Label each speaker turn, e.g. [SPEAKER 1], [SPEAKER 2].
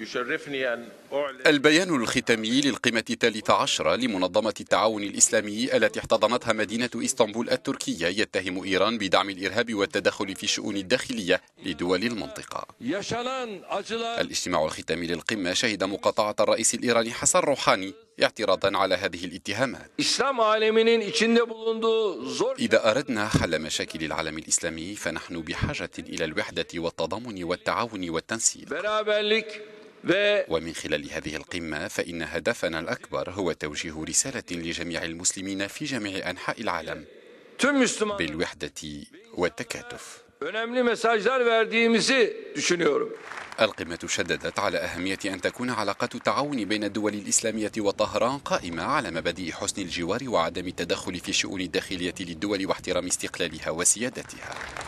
[SPEAKER 1] يشرفني أن أعلن البيان الختامي للقمة الثالثة عشرة لمنظمة التعاون الإسلامي التي احتضنتها مدينة إسطنبول التركية يتهم إيران بدعم الإرهاب والتدخل في الشؤون الداخلية لدول المنطقة الاجتماع الختامي للقمة شهد مقاطعة الرئيس الإيراني حسن روحاني اعتراضا على هذه الاتهامات إذا أردنا حل مشاكل العالم الإسلامي فنحن بحاجة إلى الوحدة والتضامن والتعاون والتنسيق ومن خلال هذه القمة فإن هدفنا الأكبر هو توجيه رسالة لجميع المسلمين في جميع أنحاء العالم بالوحدة والتكاتف القمة شددت على أهمية أن تكون علاقة التعاون بين الدول الإسلامية وطهران قائمة على مبادئ حسن الجوار وعدم التدخل في الشؤون الداخلية للدول واحترام استقلالها وسيادتها